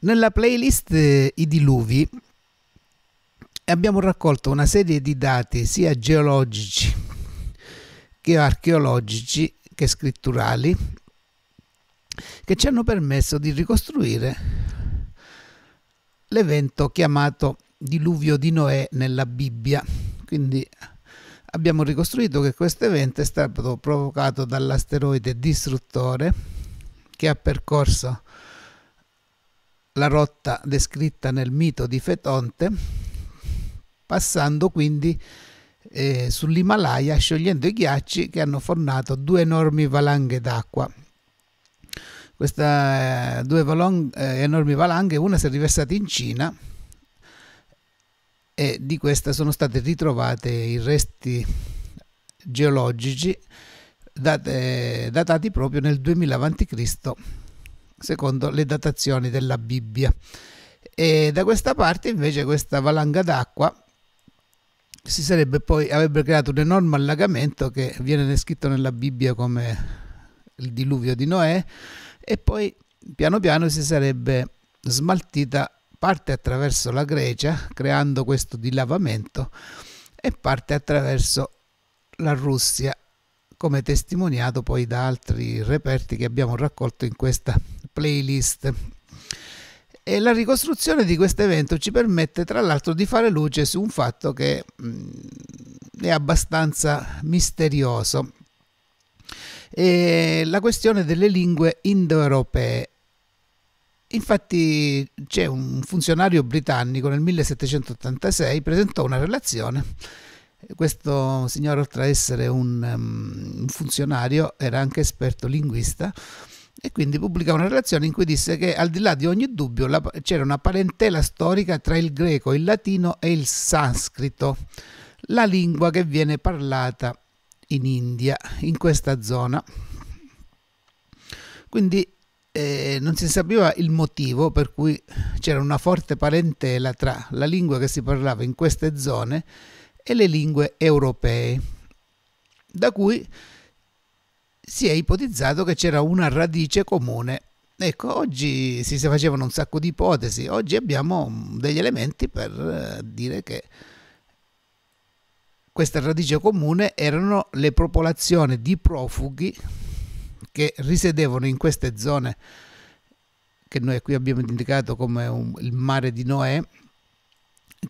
Nella playlist eh, I diluvi abbiamo raccolto una serie di dati sia geologici che archeologici che scritturali che ci hanno permesso di ricostruire l'evento chiamato diluvio di Noè nella Bibbia. Quindi abbiamo ricostruito che questo evento è stato provocato dall'asteroide distruttore che ha percorso la rotta descritta nel mito di Fetonte, passando quindi eh, sull'Himalaya, sciogliendo i ghiacci che hanno fornato due enormi valanghe d'acqua. Queste eh, due valong, eh, enormi valanghe, una si è riversata in Cina e di questa sono state ritrovate i resti geologici dat eh, datati proprio nel 2000 a.C secondo le datazioni della Bibbia. E da questa parte invece questa valanga d'acqua si sarebbe poi, avrebbe creato un enorme allagamento che viene descritto nella Bibbia come il diluvio di Noè e poi piano piano si sarebbe smaltita parte attraverso la Grecia creando questo dilavamento e parte attraverso la Russia come testimoniato poi da altri reperti che abbiamo raccolto in questa playlist. E la ricostruzione di questo evento ci permette tra l'altro di fare luce su un fatto che mh, mm, è abbastanza misterioso. E la questione delle lingue indoeuropee. Infatti c'è un funzionario britannico nel 1786 presentò una relazione. Questo signore oltre ad essere un, um, un funzionario era anche esperto linguista e quindi pubblicò una relazione in cui disse che al di là di ogni dubbio c'era una parentela storica tra il greco, il latino e il sanscrito, la lingua che viene parlata in India, in questa zona. Quindi eh, non si sapeva il motivo per cui c'era una forte parentela tra la lingua che si parlava in queste zone e le lingue europee, da cui si è ipotizzato che c'era una radice comune. Ecco, oggi si facevano un sacco di ipotesi, oggi abbiamo mm, degli elementi per eh, dire che questa radice comune erano le popolazioni di profughi che risiedevano in queste zone che noi qui abbiamo indicato come un, il mare di Noè,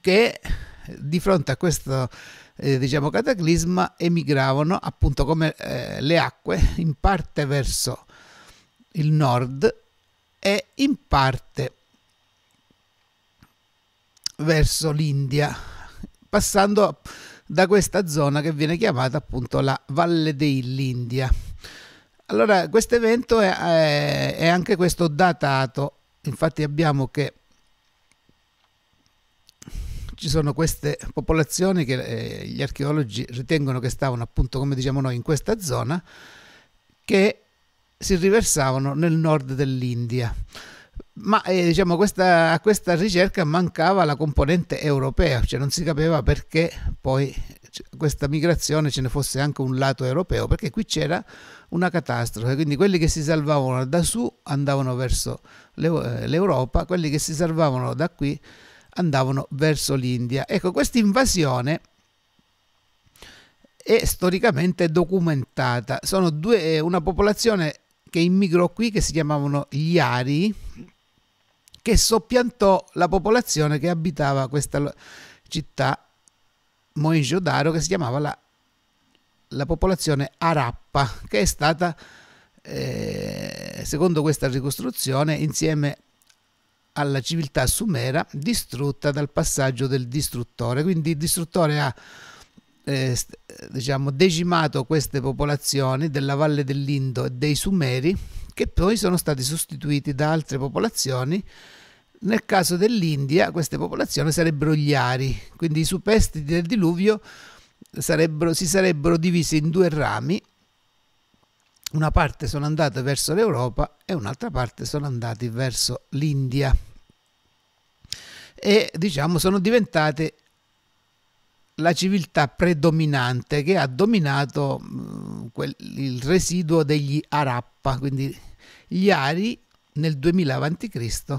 che di fronte a questo eh, diciamo, cataclisma emigravano appunto come eh, le acque in parte verso il nord e in parte verso l'India, passando da questa zona che viene chiamata appunto la Valle dell'India. Allora, questo evento è, eh, è, anche questo datato, infatti abbiamo che ci sono queste popolazioni che eh, gli archeologi ritengono che stavano appunto, come diciamo noi, in questa zona, che si riversavano nel nord dell'India. Ma eh, diciamo, questa, a questa ricerca mancava la componente europea, cioè non si capiva perché poi questa migrazione ce ne fosse anche un lato europeo, perché qui c'era una catastrofe, quindi quelli che si salvavano da su andavano verso eh, l'Europa, quelli che si salvavano da qui andavano verso l'India. Ecco, questa invasione è storicamente documentata. Sono due, eh, una popolazione che immigrò qui che si chiamavano gli Ari, che soppiantò la popolazione che abitava questa città mohenjo che si chiamava la, la popolazione Arappa, che è stata, eh, secondo questa ricostruzione, insieme alla civiltà sumera distrutta dal passaggio del distruttore. Quindi il distruttore ha eh, diciamo, decimato queste popolazioni della valle dell'Indo e dei Sumeri che poi sono stati sostituiti da altre popolazioni. Nel caso dell'India queste popolazioni sarebbero gli Ari, quindi i superstiti del diluvio sarebbero, si sarebbero divisi in due rami una parte sono andate verso l'Europa e un'altra parte sono andati verso l'India e diciamo sono diventate la civiltà predominante che ha dominato mm, quel, il residuo degli Arappa, quindi gli Ari nel 2000 a.C.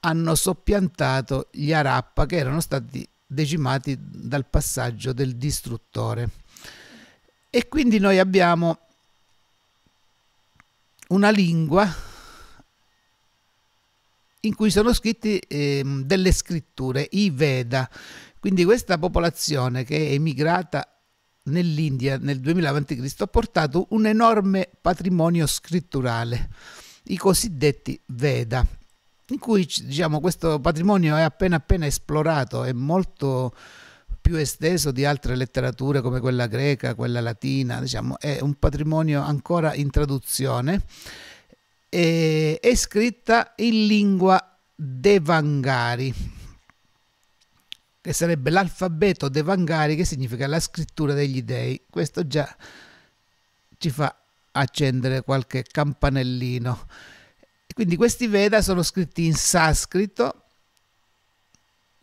hanno soppiantato gli Arappa che erano stati decimati dal passaggio del distruttore. E quindi noi abbiamo una lingua in cui sono scritti eh, delle scritture, i Veda. Quindi questa popolazione che è emigrata nell'India nel 2000 a.C. ha portato un enorme patrimonio scritturale, i cosiddetti Veda, in cui diciamo, questo patrimonio è appena appena esplorato, è molto più esteso di altre letterature come quella greca, quella latina, diciamo, è un patrimonio ancora in traduzione, e, è scritta in lingua devangari, che sarebbe l'alfabeto devangari che significa la scrittura degli dei. Questo già ci fa accendere qualche campanellino. Quindi questi Veda sono scritti in sanscrito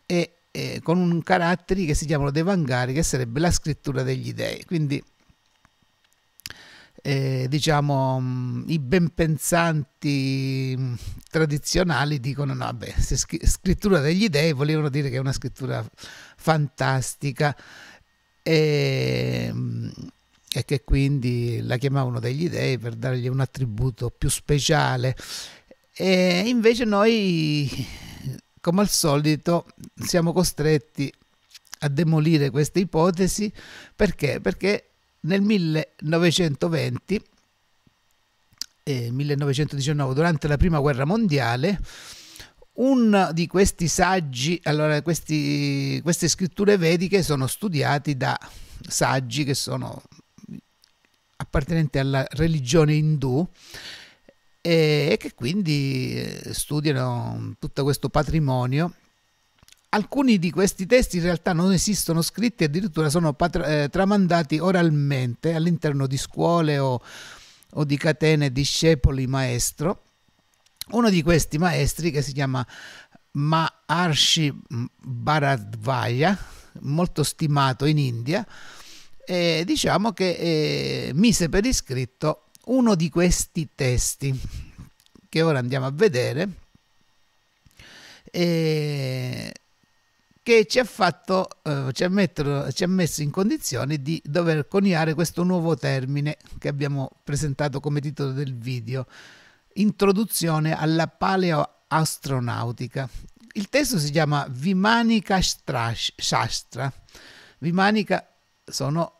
e eh, con un carattere che si chiamano Devangari, che sarebbe la scrittura degli dei. Quindi, eh, diciamo, mh, mm, i ben pensanti mm, tradizionali dicono: no, vabbè, scrittura degli dei volevano dire che è una scrittura fantastica. E, mh, mm, e che quindi la chiamavano degli dei per dargli un attributo più speciale. E invece noi come al solito siamo costretti a demolire queste ipotesi perché? Perché nel 1920 eh, 1919 durante la prima guerra mondiale uno di questi saggi, allora questi, queste scritture vediche sono studiati da saggi che sono appartenenti alla religione indù e che quindi eh, studiano tutto questo patrimonio. Alcuni di questi testi in realtà non esistono scritti, addirittura sono patra- eh, tramandati oralmente all'interno di scuole o, o di catene discepoli maestro. Uno di questi maestri, che si chiama Maharshi Bharadvaya, molto stimato in India, eh, diciamo che eh, mise per iscritto uno di questi testi che ora andiamo a vedere eh, che ci ha, fatto, eh, ci, ha metto, ci ha messo in condizione di dover coniare questo nuovo termine che abbiamo presentato come titolo del video, Introduzione alla paleoastronautica. Il testo si chiama Vimanika Shastra. Vimanika sono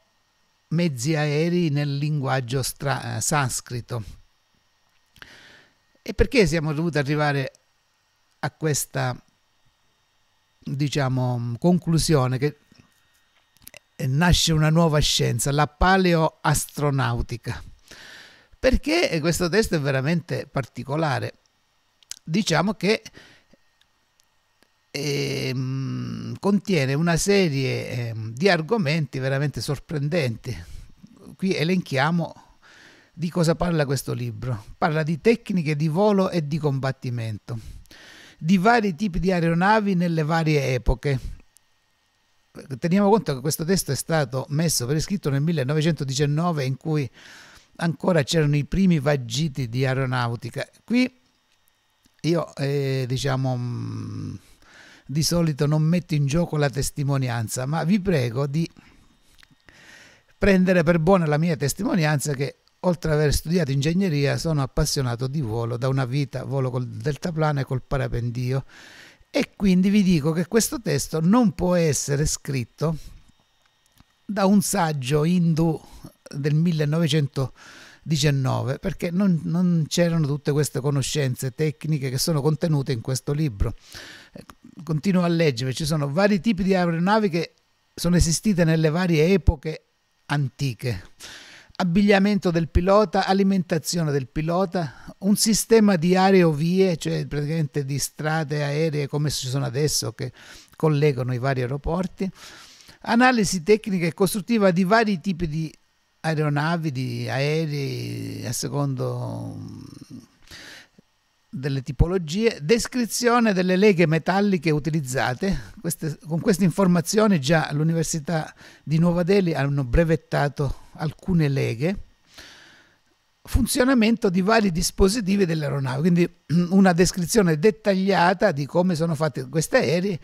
mezzi aerei nel linguaggio stra- eh, sanscrito. E perché siamo dovuti arrivare a questa, diciamo, conclusione che eh, nasce una nuova scienza, la paleoastronautica? Perché questo testo è veramente particolare. Diciamo che... Ehm, contiene una serie eh, di argomenti veramente sorprendenti. Qui elenchiamo di cosa parla questo libro. Parla di tecniche di volo e di combattimento, di vari tipi di aeronavi nelle varie epoche. Teniamo conto che questo testo è stato messo per iscritto nel 1919 in cui ancora c'erano i primi vagiti di aeronautica. Qui io eh, diciamo mm, di solito non metto in gioco la testimonianza, ma vi prego di prendere per buona la mia testimonianza che oltre ad aver studiato ingegneria sono appassionato di volo da una vita, volo col deltaplano e col parapendio e quindi vi dico che questo testo non può essere scritto da un saggio indù del 1900 perché non, non c'erano tutte queste conoscenze tecniche che sono contenute in questo libro. Eh, continuo a leggere, ci sono vari tipi di aeronavi che sono esistite nelle varie epoche antiche abbigliamento del pilota, alimentazione del pilota, un sistema di aerovie, cioè praticamente di strade aeree come ci sono adesso che collegano i vari aeroporti, analisi tecnica e costruttiva di vari tipi di aeronavi, di aerei, a secondo mm, delle tipologie, descrizione delle leghe metalliche utilizzate. Queste, con queste informazioni già l'Università di Nuova Delhi hanno brevettato alcune leghe. Funzionamento di vari dispositivi dell'aeronave, quindi mm, una descrizione dettagliata di come sono fatti questi aerei,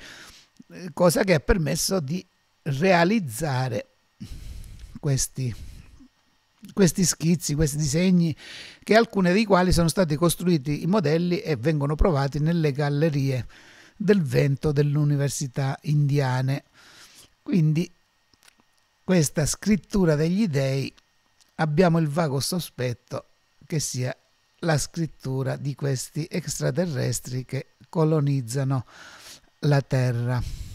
eh, cosa che ha permesso di realizzare questi questi schizzi, questi disegni, che alcuni dei quali sono stati costruiti in modelli e vengono provati nelle gallerie del vento dell'università indiane. Quindi questa scrittura degli dei abbiamo il vago sospetto che sia la scrittura di questi extraterrestri che colonizzano la Terra.